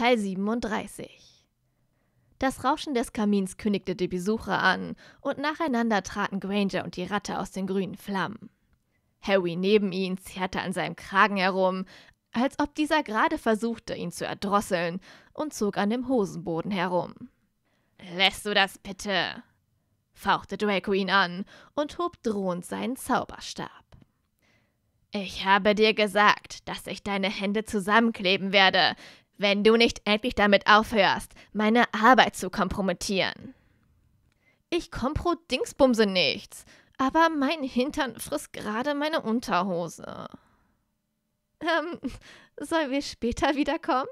Teil 37. Das Rauschen des Kamins kündigte die Besucher an, und nacheinander traten Granger und die Ratte aus den grünen Flammen. Harry neben ihnen zerrte an seinem Kragen herum, als ob dieser gerade versuchte, ihn zu erdrosseln, und zog an dem Hosenboden herum. Lässt du das bitte? fauchte Draco ihn an und hob drohend seinen Zauberstab. Ich habe dir gesagt, dass ich deine Hände zusammenkleben werde, wenn du nicht endlich damit aufhörst, meine Arbeit zu kompromittieren. Ich kompro Dingsbumse nichts, aber mein Hintern frisst gerade meine Unterhose. Ähm, sollen wir später wiederkommen?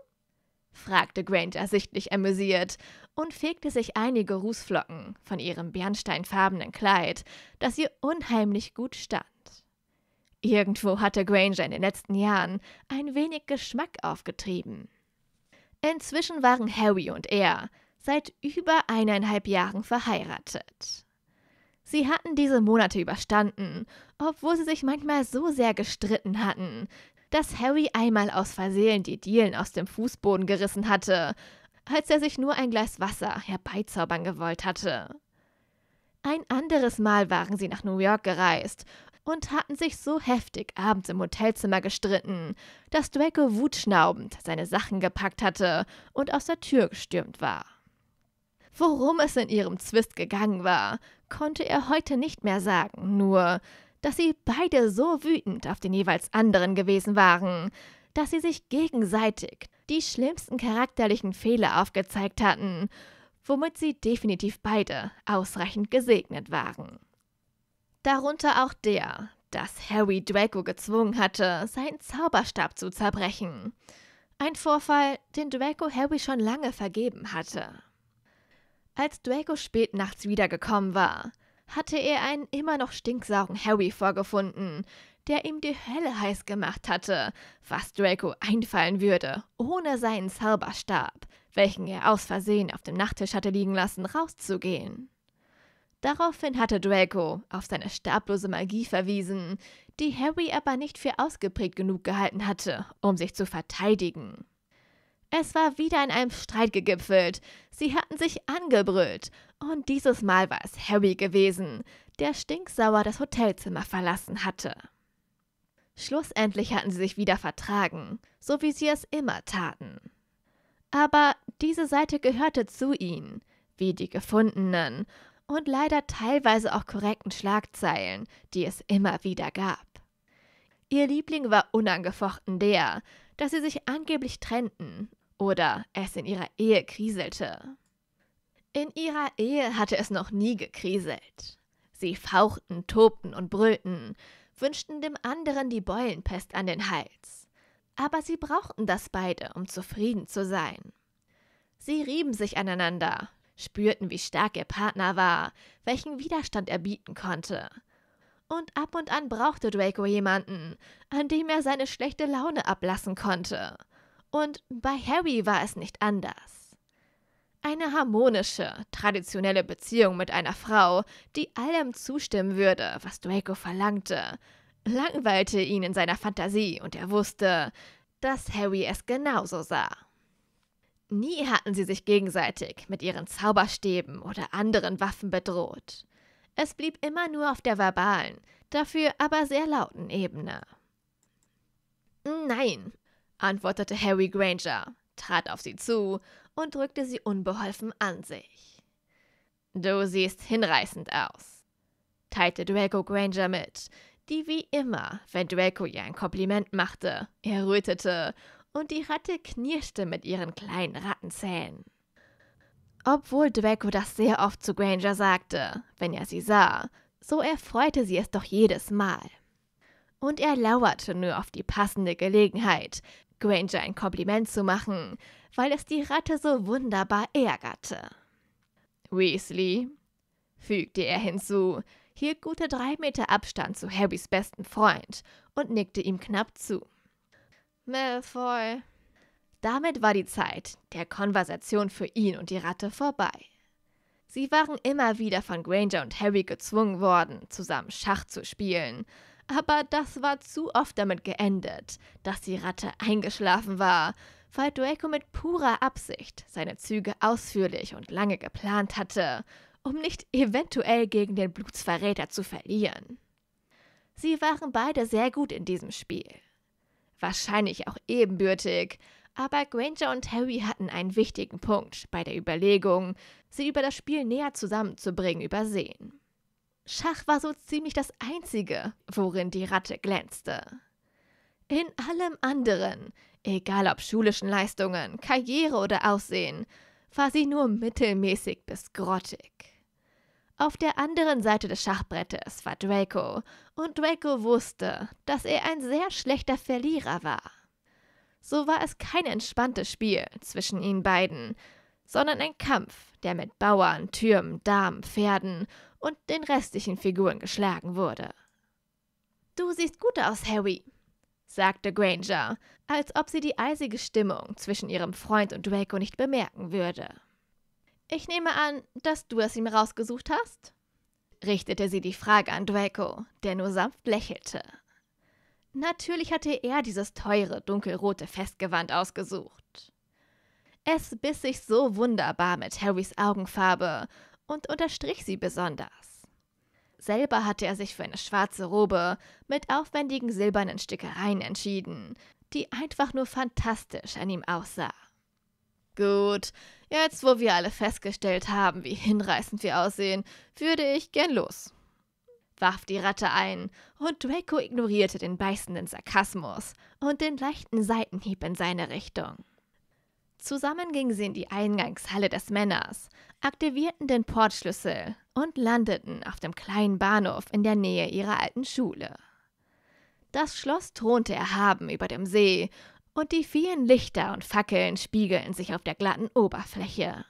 fragte Granger sichtlich amüsiert und fegte sich einige Rußflocken von ihrem bernsteinfarbenen Kleid, das ihr unheimlich gut stand. Irgendwo hatte Granger in den letzten Jahren ein wenig Geschmack aufgetrieben. Inzwischen waren Harry und er seit über eineinhalb Jahren verheiratet. Sie hatten diese Monate überstanden, obwohl sie sich manchmal so sehr gestritten hatten, dass Harry einmal aus Versehen die Dielen aus dem Fußboden gerissen hatte, als er sich nur ein Glas Wasser herbeizaubern gewollt hatte. Ein anderes Mal waren sie nach New York gereist und hatten sich so heftig abends im Hotelzimmer gestritten, dass Draco wutschnaubend seine Sachen gepackt hatte und aus der Tür gestürmt war. Worum es in ihrem Zwist gegangen war, konnte er heute nicht mehr sagen, nur dass sie beide so wütend auf den jeweils anderen gewesen waren, dass sie sich gegenseitig die schlimmsten charakterlichen Fehler aufgezeigt hatten, womit sie definitiv beide ausreichend gesegnet waren darunter auch der, dass Harry Draco gezwungen hatte, seinen Zauberstab zu zerbrechen. Ein Vorfall, den Draco Harry schon lange vergeben hatte. Als Draco spät nachts wiedergekommen war, hatte er einen immer noch stinksaugen Harry vorgefunden, der ihm die Hölle heiß gemacht hatte, was Draco einfallen würde, ohne seinen Zauberstab, welchen er aus Versehen auf dem Nachttisch hatte liegen lassen, rauszugehen. Daraufhin hatte Draco auf seine stablose Magie verwiesen, die Harry aber nicht für ausgeprägt genug gehalten hatte, um sich zu verteidigen. Es war wieder in einem Streit gegipfelt. Sie hatten sich angebrüllt. Und dieses Mal war es Harry gewesen, der stinksauer das Hotelzimmer verlassen hatte. Schlussendlich hatten sie sich wieder vertragen, so wie sie es immer taten. Aber diese Seite gehörte zu ihnen, wie die gefundenen, und leider teilweise auch korrekten Schlagzeilen, die es immer wieder gab. Ihr Liebling war unangefochten der, dass sie sich angeblich trennten oder es in ihrer Ehe kriselte. In ihrer Ehe hatte es noch nie gekriselt. Sie fauchten, tobten und brüllten, wünschten dem anderen die Beulenpest an den Hals. Aber sie brauchten das beide, um zufrieden zu sein. Sie rieben sich aneinander, spürten, wie stark ihr Partner war, welchen Widerstand er bieten konnte. Und ab und an brauchte Draco jemanden, an dem er seine schlechte Laune ablassen konnte. Und bei Harry war es nicht anders. Eine harmonische, traditionelle Beziehung mit einer Frau, die allem zustimmen würde, was Draco verlangte, langweilte ihn in seiner Fantasie und er wusste, dass Harry es genauso sah. Nie hatten sie sich gegenseitig mit ihren Zauberstäben oder anderen Waffen bedroht. Es blieb immer nur auf der verbalen, dafür aber sehr lauten Ebene. Nein, antwortete Harry Granger, trat auf sie zu und drückte sie unbeholfen an sich. Du siehst hinreißend aus, teilte Draco Granger mit, die wie immer, wenn Draco ihr ein Kompliment machte, errötete und die Ratte knirschte mit ihren kleinen Rattenzähnen. Obwohl Draco das sehr oft zu Granger sagte, wenn er sie sah, so erfreute sie es doch jedes Mal. Und er lauerte nur auf die passende Gelegenheit, Granger ein Kompliment zu machen, weil es die Ratte so wunderbar ärgerte. Weasley, fügte er hinzu, hielt gute drei Meter Abstand zu Harrys besten Freund und nickte ihm knapp zu. Malfoy. Ne, damit war die Zeit der Konversation für ihn und die Ratte vorbei. Sie waren immer wieder von Granger und Harry gezwungen worden, zusammen Schach zu spielen, aber das war zu oft damit geendet, dass die Ratte eingeschlafen war, weil Draco mit purer Absicht seine Züge ausführlich und lange geplant hatte, um nicht eventuell gegen den Blutsverräter zu verlieren. Sie waren beide sehr gut in diesem Spiel wahrscheinlich auch ebenbürtig. Aber Granger und Harry hatten einen wichtigen Punkt bei der Überlegung, sie über das Spiel näher zusammenzubringen, übersehen. Schach war so ziemlich das Einzige, worin die Ratte glänzte. In allem anderen, egal ob schulischen Leistungen, Karriere oder Aussehen, war sie nur mittelmäßig bis grottig. Auf der anderen Seite des Schachbrettes war Draco, und Draco wusste, dass er ein sehr schlechter Verlierer war. So war es kein entspanntes Spiel zwischen ihnen beiden, sondern ein Kampf, der mit Bauern, Türmen, Damen, Pferden und den restlichen Figuren geschlagen wurde. Du siehst gut aus, Harry, sagte Granger, als ob sie die eisige Stimmung zwischen ihrem Freund und Draco nicht bemerken würde. Ich nehme an, dass du es ihm rausgesucht hast? richtete sie die Frage an Draco, der nur sanft lächelte. Natürlich hatte er dieses teure, dunkelrote Festgewand ausgesucht. Es biss sich so wunderbar mit Harrys Augenfarbe und unterstrich sie besonders. Selber hatte er sich für eine schwarze Robe mit aufwendigen silbernen Stickereien entschieden, die einfach nur fantastisch an ihm aussah. Gut, jetzt wo wir alle festgestellt haben, wie hinreißend wir aussehen, würde ich gern los. Warf die Ratte ein, und Draco ignorierte den beißenden Sarkasmus und den leichten Seitenhieb in seine Richtung. Zusammen gingen sie in die Eingangshalle des Männers, aktivierten den Portschlüssel und landeten auf dem kleinen Bahnhof in der Nähe ihrer alten Schule. Das Schloss thronte erhaben über dem See und die vielen Lichter und Fackeln spiegeln sich auf der glatten Oberfläche.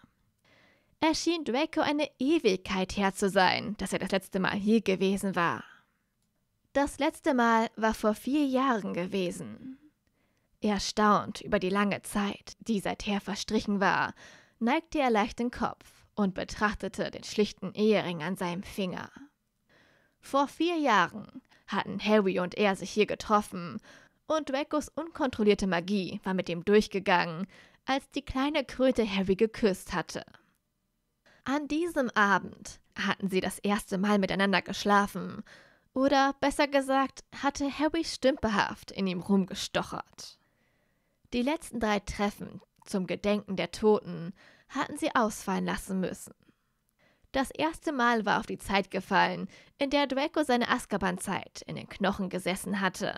Es schien Draco eine Ewigkeit her zu sein, dass er das letzte Mal hier gewesen war. Das letzte Mal war vor vier Jahren gewesen. Erstaunt über die lange Zeit, die seither verstrichen war, neigte er leicht den Kopf und betrachtete den schlichten Ehering an seinem Finger. Vor vier Jahren hatten Harry und er sich hier getroffen und Dracos unkontrollierte Magie war mit ihm durchgegangen, als die kleine Kröte Harry geküsst hatte. An diesem Abend hatten sie das erste Mal miteinander geschlafen, oder besser gesagt, hatte Harry stümperhaft in ihm rumgestochert. Die letzten drei Treffen zum Gedenken der Toten hatten sie ausfallen lassen müssen. Das erste Mal war auf die Zeit gefallen, in der Draco seine Azkaban-Zeit in den Knochen gesessen hatte.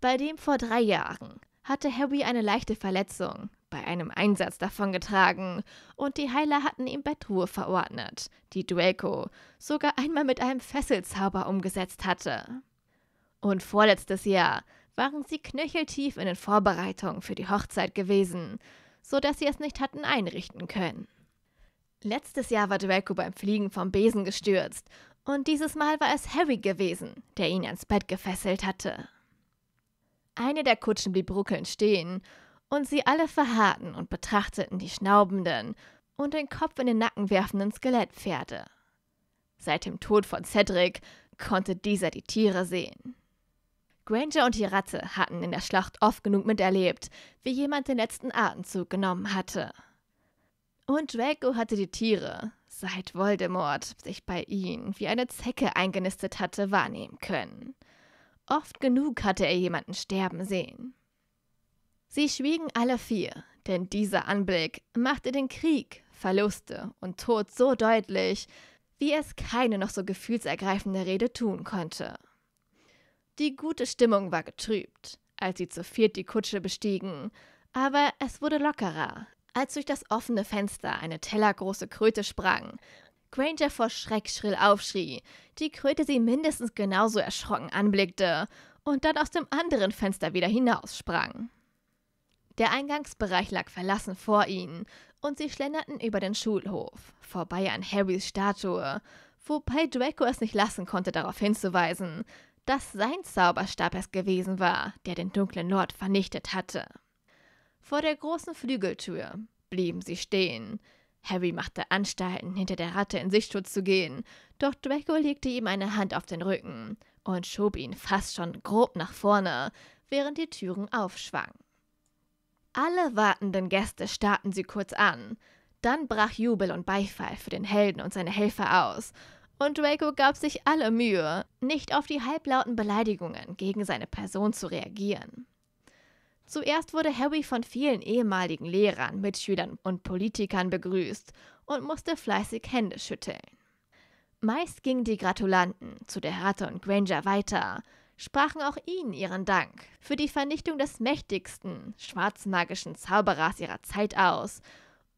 Bei dem vor drei Jahren hatte Harry eine leichte Verletzung bei einem Einsatz davongetragen und die Heiler hatten ihm Bettruhe verordnet, die Draco sogar einmal mit einem Fesselzauber umgesetzt hatte. Und vorletztes Jahr waren sie knöcheltief in den Vorbereitungen für die Hochzeit gewesen, so dass sie es nicht hatten einrichten können. Letztes Jahr war Draco beim Fliegen vom Besen gestürzt und dieses Mal war es Harry gewesen, der ihn ans Bett gefesselt hatte. Eine der Kutschen blieb ruckelnd stehen, und sie alle verharrten und betrachteten die schnaubenden und den Kopf in den Nacken werfenden Skelettpferde. Seit dem Tod von Cedric konnte dieser die Tiere sehen. Granger und die Ratte hatten in der Schlacht oft genug miterlebt, wie jemand den letzten Atemzug genommen hatte. Und Draco hatte die Tiere, seit Voldemort sich bei ihnen wie eine Zecke eingenistet hatte, wahrnehmen können. Oft genug hatte er jemanden sterben sehen. Sie schwiegen alle vier, denn dieser Anblick machte den Krieg, Verluste und Tod so deutlich, wie es keine noch so gefühlsergreifende Rede tun konnte. Die gute Stimmung war getrübt, als sie zu viert die Kutsche bestiegen, aber es wurde lockerer, als durch das offene Fenster eine tellergroße Kröte sprang Granger vor Schreck schrill aufschrie, die Kröte sie mindestens genauso erschrocken anblickte und dann aus dem anderen Fenster wieder hinaussprang. Der Eingangsbereich lag verlassen vor ihnen und sie schlenderten über den Schulhof, vorbei an Harrys Statue, wobei Draco es nicht lassen konnte, darauf hinzuweisen, dass sein Zauberstab es gewesen war, der den dunklen Lord vernichtet hatte. Vor der großen Flügeltür blieben sie stehen, Harry machte Anstalten, hinter der Ratte in Sichtschutz zu gehen, doch Draco legte ihm eine Hand auf den Rücken und schob ihn fast schon grob nach vorne, während die Türen aufschwangen. Alle wartenden Gäste starrten sie kurz an, dann brach Jubel und Beifall für den Helden und seine Helfer aus, und Draco gab sich alle Mühe, nicht auf die halblauten Beleidigungen gegen seine Person zu reagieren. Zuerst wurde Harry von vielen ehemaligen Lehrern, Mitschülern und Politikern begrüßt und musste fleißig Hände schütteln. Meist gingen die Gratulanten zu der Härte und Granger weiter, sprachen auch ihnen ihren Dank für die Vernichtung des mächtigsten schwarzmagischen Zauberers ihrer Zeit aus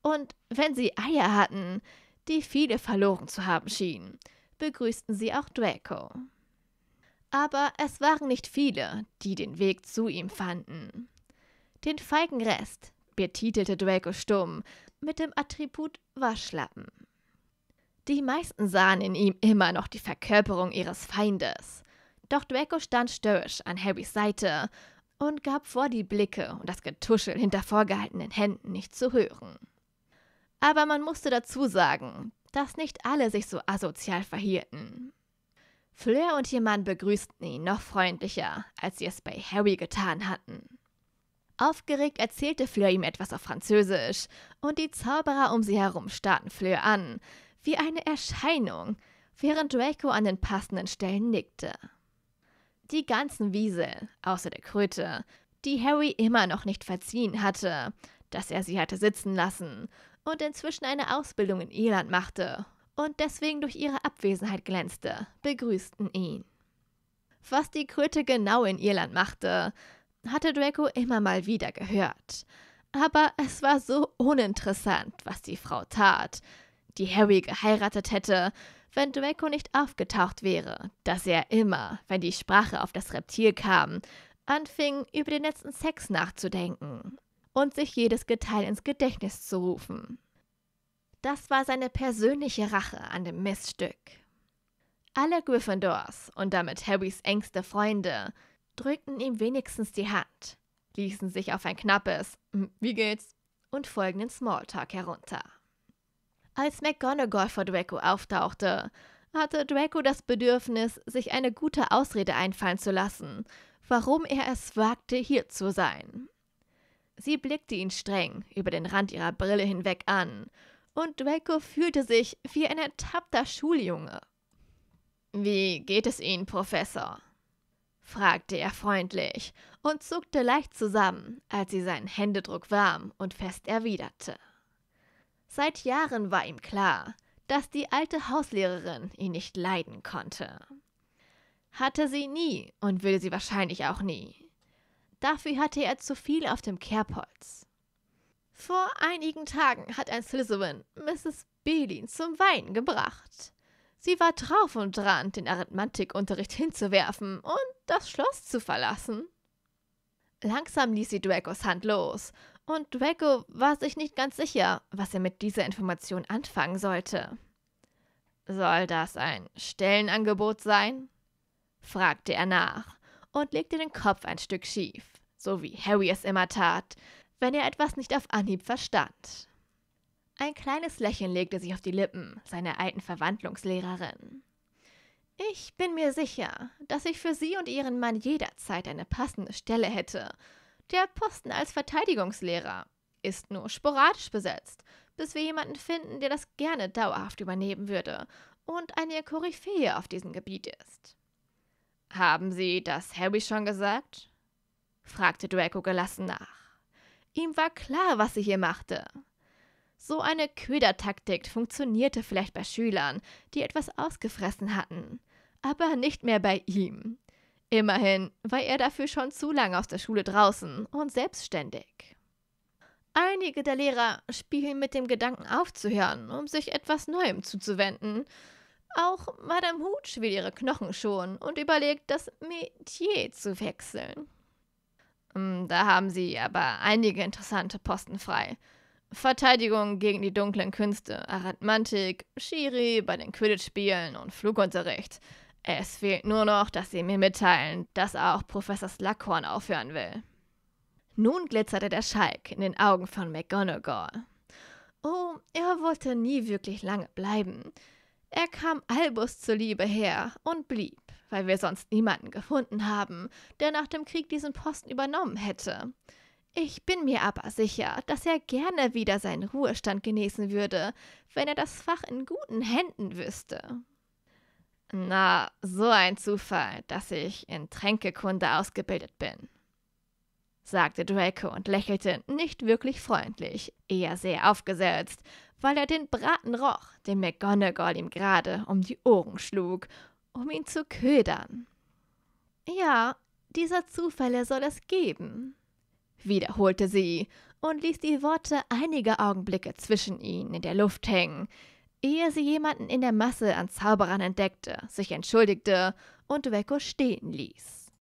und, wenn sie Eier hatten, die viele verloren zu haben schienen, begrüßten sie auch Draco. Aber es waren nicht viele, die den Weg zu ihm fanden. Den Feigenrest betitelte Draco stumm mit dem Attribut Waschlappen. Die meisten sahen in ihm immer noch die Verkörperung ihres Feindes. Doch Draco stand störrisch an Harrys Seite und gab vor, die Blicke und das Getuschel hinter vorgehaltenen Händen nicht zu hören. Aber man musste dazu sagen, dass nicht alle sich so asozial verhielten. Fleur und ihr Mann begrüßten ihn noch freundlicher, als sie es bei Harry getan hatten. Aufgeregt erzählte Fleur ihm etwas auf Französisch, und die Zauberer um sie herum starrten Fleur an, wie eine Erscheinung, während Draco an den passenden Stellen nickte. Die ganzen Wiesel, außer der Kröte, die Harry immer noch nicht verziehen hatte, dass er sie hatte sitzen lassen und inzwischen eine Ausbildung in Irland machte und deswegen durch ihre Abwesenheit glänzte, begrüßten ihn. Was die Kröte genau in Irland machte, hatte Draco immer mal wieder gehört. Aber es war so uninteressant, was die Frau tat, die Harry geheiratet hätte, wenn Draco nicht aufgetaucht wäre, dass er immer, wenn die Sprache auf das Reptil kam, anfing, über den letzten Sex nachzudenken und sich jedes Geteil ins Gedächtnis zu rufen. Das war seine persönliche Rache an dem Missstück. Alle Gryffindors und damit Harrys engste Freunde drückten ihm wenigstens die Hand, ließen sich auf ein knappes hm, Wie geht's? und folgenden Smalltalk herunter. Als McGonagall vor Draco auftauchte, hatte Draco das Bedürfnis, sich eine gute Ausrede einfallen zu lassen, warum er es wagte, hier zu sein. Sie blickte ihn streng über den Rand ihrer Brille hinweg an, und Draco fühlte sich wie ein ertappter Schuljunge. Wie geht es Ihnen, Professor? fragte er freundlich und zuckte leicht zusammen, als sie seinen Händedruck warm und fest erwiderte. Seit Jahren war ihm klar, dass die alte Hauslehrerin ihn nicht leiden konnte. Hatte sie nie und würde sie wahrscheinlich auch nie. Dafür hatte er zu viel auf dem Kerbholz. Vor einigen Tagen hat ein Slytherin Mrs. Belin zum Weinen gebracht. Sie war drauf und dran, den Arithmetikunterricht hinzuwerfen und das Schloss zu verlassen. Langsam ließ sie Dracos Hand los, und Draco war sich nicht ganz sicher, was er mit dieser Information anfangen sollte. Soll das ein Stellenangebot sein? fragte er nach und legte den Kopf ein Stück schief, so wie Harry es immer tat, wenn er etwas nicht auf Anhieb verstand. Ein kleines Lächeln legte sich auf die Lippen seiner alten Verwandlungslehrerin. Ich bin mir sicher, dass ich für Sie und Ihren Mann jederzeit eine passende Stelle hätte. Der Posten als Verteidigungslehrer ist nur sporadisch besetzt, bis wir jemanden finden, der das gerne dauerhaft übernehmen würde und eine Koryphäe auf diesem Gebiet ist. Haben Sie das Harry schon gesagt? fragte Draco gelassen nach. Ihm war klar, was sie hier machte. So eine Ködertaktik funktionierte vielleicht bei Schülern, die etwas ausgefressen hatten, aber nicht mehr bei ihm. Immerhin war er dafür schon zu lange aus der Schule draußen und selbstständig. Einige der Lehrer spielen mit dem Gedanken aufzuhören, um sich etwas Neuem zuzuwenden. Auch Madame Hut will ihre Knochen schon und überlegt, das Metier zu wechseln. Hm, da haben sie aber einige interessante Posten frei. Verteidigung gegen die dunklen Künste, Arithmantik, Schiri bei den Quidditch-Spielen und Flugunterricht. Es fehlt nur noch, dass sie mir mitteilen, dass auch Professor Slughorn aufhören will. Nun glitzerte der Schalk in den Augen von McGonagall. Oh, er wollte nie wirklich lange bleiben. Er kam Albus zuliebe her und blieb, weil wir sonst niemanden gefunden haben, der nach dem Krieg diesen Posten übernommen hätte. Ich bin mir aber sicher, dass er gerne wieder seinen Ruhestand genießen würde, wenn er das Fach in guten Händen wüsste. Na, so ein Zufall, dass ich in Tränkekunde ausgebildet bin, sagte Draco und lächelte nicht wirklich freundlich, eher sehr aufgesetzt, weil er den Braten roch, den McGonagall ihm gerade um die Ohren schlug, um ihn zu ködern. Ja, dieser Zufälle soll es geben, wiederholte sie und ließ die Worte einige Augenblicke zwischen ihnen in der Luft hängen, ehe sie jemanden in der Masse an Zauberern entdeckte, sich entschuldigte und Weko stehen ließ.